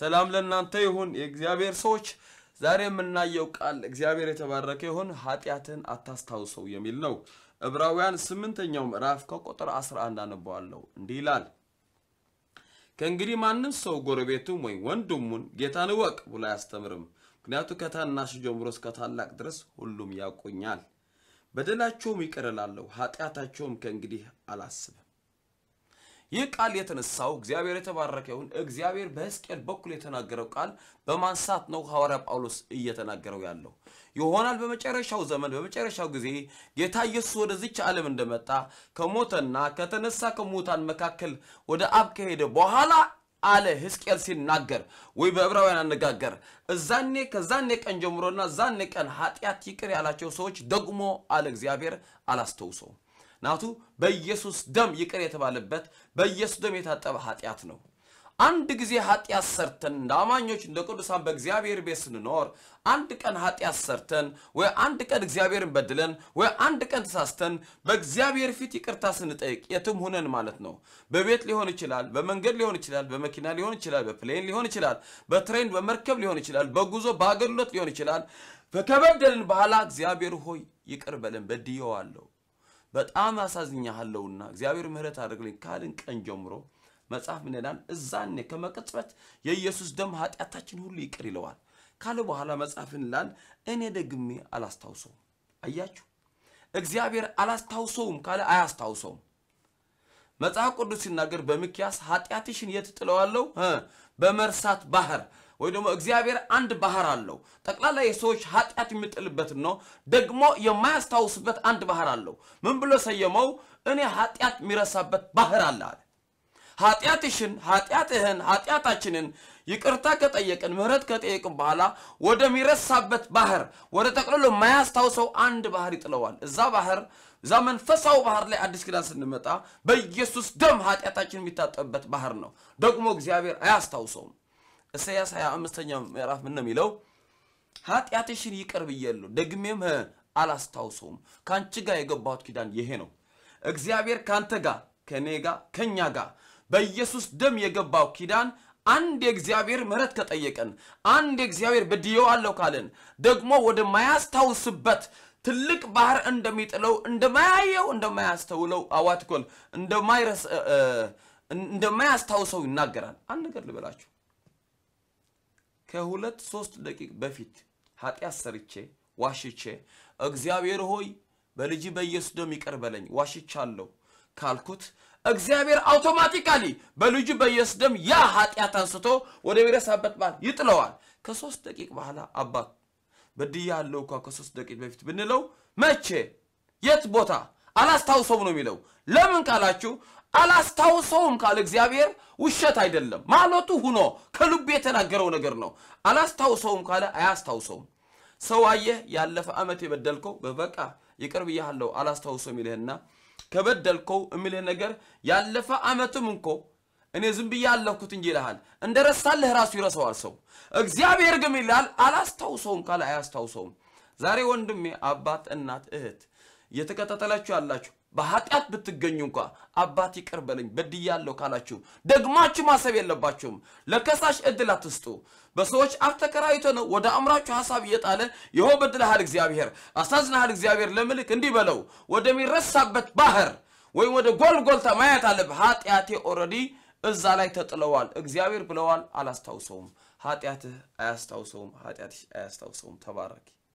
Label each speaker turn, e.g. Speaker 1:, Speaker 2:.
Speaker 1: ሰላም ለእናንተ ይሁን የእግዚአብሔር ሰዎች። ዛሬ የምናየው ቃል እግዚአብሔር የተባረከ ይሁን፣ ኃጢአትን አታስታውሰው የሚል ነው። ዕብራውያን ስምንተኛው ምዕራፍ ከቁጥር 11 አነበዋለሁ። እንዲህ ይላል፣ ከእንግዲህ ማንም ሰው ጎረቤቱም ወይም ወንድሙን ጌታን እወቅ ብሎ አያስተምርም፣ ምክንያቱ ከታናሽ ጀምሮ እስከ ታላቅ ድረስ ሁሉም ያውቁኛል። በደላቸውም ይቅር እላለሁ፣ ኃጢአታቸውም ከእንግዲህ አላስብም። ይህ ቃል የተነሳው እግዚአብሔር የተባረከ ይሁን እግዚአብሔር በሕዝቅኤል በኩል የተናገረው ቃል በማንሳት ነው ሐዋርያ ጳውሎስ እየተናገረው ያለው ይሆናል። በመጨረሻው ዘመን በመጨረሻው ጊዜ ጌታ ኢየሱስ ወደዚች ዓለም እንደመጣ ከሞተና ከተነሳ ከሙታን መካከል ወደ አብ ከሄደ በኋላ አለ ሕዝቅኤል ሲናገር ወይ በዕብራውያን አነጋገር እዛኔ ከዛኔ ቀን ጀምሮና ዛኔ ቀን ኃጢአት ይቅር ያላቸው ሰዎች ደግሞ አለ እግዚአብሔር አላስተውሰውም። ናቱ በኢየሱስ ደም ይቅር የተባለበት በኢየሱስ ደም የታጠበ ኃጢአት ነው። አንድ ጊዜ ኃጢአት ሰርተን እንደ አማኞች እንደ ቅዱሳን በእግዚአብሔር ቤት ስንኖር አንድ ቀን ኃጢአት ሰርተን ወይ አንድ ቀን እግዚአብሔርን በድለን ወይ አንድ ቀን ተሳስተን በእግዚአብሔር ፊት ይቅርታ ስንጠይቅ የትም ሁነን ማለት ነው። በቤት ሊሆን ይችላል፣ በመንገድ ሊሆን ይችላል፣ በመኪና ሊሆን ይችላል፣ በፕሌን ሊሆን ይችላል፣ በትሬን በመርከብ ሊሆን ይችላል፣ በጉዞ በአገልግሎት ሊሆን ይችላል። ከበደልን በኋላ እግዚአብሔር ሆይ ይቅር በለን በድየዋለሁ በጣም አሳዝኛለሁና እግዚአብሔር ምሕረት አድርግልኝ ካልን ቀን ጀምሮ መጽሐፍ ምን ይላል? እዛኔ ከመቅጽበት የኢየሱስ ደም ኃጢአታችን ሁሉ ይቅር ይለዋል ካለ በኋላ መጽሐፍ ይላል እኔ ደግሜ አላስታውሰውም። አያችሁ፣ እግዚአብሔር አላስታውሰውም ካለ አያስታውሰውም። መጽሐፍ ቅዱስ ሲናገር በሚክያስ ኃጢአትሽን የት ጥለዋለሁ? በመርሳት ባህር ወይ ደግሞ እግዚአብሔር አንድ ባህር አለው ጠቅላላ የሰዎች ኃጢአት የሚጥልበት ነው። ደግሞ የማያስታውስበት አንድ ባህር አለው። ምን ብሎ ሰየመው? እኔ ኃጢአት የሚረሳበት ባህር አለ አለ። ኃጢአትሽን፣ ኃጢአትህን፣ ኃጢአታችንን ይቅርታ ከጠየቅን ምህረት ከጠየቅን በኋላ ወደሚረሳበት ባህር ወደ ጠቅልሎ የማያስታውሰው አንድ ባህር ይጥለዋል። እዛ ባህር እዛ መንፈሳዊ ባህር ላይ አዲስ ኪዳን ስንመጣ በኢየሱስ ደም ኃጢአታችን የሚታጠብበት ባህር ነው። ደግሞ እግዚአብሔር አያስታውሰውም። ኢሳይያስ 25ኛው ምዕራፍ ምን ነው የሚለው? ኃጢአትሽን ይቅር ብያለሁ ደግሜም አላስታውሰውም። ከአንቺ ጋር የገባሁት ኪዳን ይሄ ነው። እግዚአብሔር ከአንተ ጋር ከእኔ ጋር ከእኛ ጋር በኢየሱስ ደም የገባው ኪዳን አንድ የእግዚአብሔር ምሕረት ከጠየቀን አንድ የእግዚአብሔር በድየው አለው ካለን ደግሞ ወደማያስታውስበት ትልቅ ባህር እንደሚጥለው እንደማያየው እንደማያስተውለው አዋትኮል እንደማያስታውሰው ይናገራል። አንድ ነገር ልበላችሁ ከሁለት ሶስት ደቂቅ በፊት ኃጢአት ሰርቼ ዋሽቼ እግዚአብሔር ሆይ በልጅ በኢየሱስ ደም ይቅር በለኝ ዋሽቻለሁ ካልኩት እግዚአብሔር አውቶማቲካሊ በልጁ በኢየሱስ ደም ያ ኃጢአት አንስቶ ወደ ብሔረሰበት ባል ይጥለዋል። ከሶስት ደቂቅ በኋላ አባት በድያ ያለው እኳ ከሶስት ደቂቅ በፊት ብንለው መቼ የት ቦታ አላስታውሰውም ነው የሚለው። ለምን ካላችሁ አላስታውሰውም ካለ እግዚአብሔር ውሸት አይደለም ማለቱ ሁኖ ከልቡ የተናገረው ነገር ነው። አላስታውሰውም ካለ አያስታውሰውም። ሰው አየህ ያለፈ ዓመት የበደልከው በበቃ ይቅር ብያለሁ አላስታውሰውም ይልህና ከበደልከው የሚልህ ነገር ያለፈ ዓመትም እንኮ እኔ ዝም ብዬ አለፍኩት እንጂ ይልሃል። እንደ ረሳልህ ራሱ ይረሰዋል ሰው። እግዚአብሔር ግን ይልሃል። አላስታውሰውም ካለ አያስታውሰውም። ዛሬ ወንድሜ፣ አባት፣ እናት፣ እህት እየተከታተላችሁ ያላችሁ በኃጢአት ብትገኙ እንኳ አባት ይቅር በለኝ በድያለሁ ካላችሁ ደግማችሁ ማሰብ የለባችሁም። ለከሳሽ እድል አትስጡ። በሰዎች አፍ ተከራይቶ ነው ወደ አእምራችሁ ሐሳብ እየጣለ ይሆ በድልሃል እግዚአብሔር አሳዝናሃል እግዚአብሔር ለምልክ እንዲህ በለው ወደሚረሳበት ባህር ወይም ወደ ጎልጎልታ ማየት አለብህ። ኃጢአቴ ኦልሬዲ እዛ ላይ ተጥለዋል። እግዚአብሔር ብለዋል፣ አላስታውሰውም። ኃጢአትህ አያስታውሰውም። ኃጢአትሽ አያስታውሰውም። ተባረክ።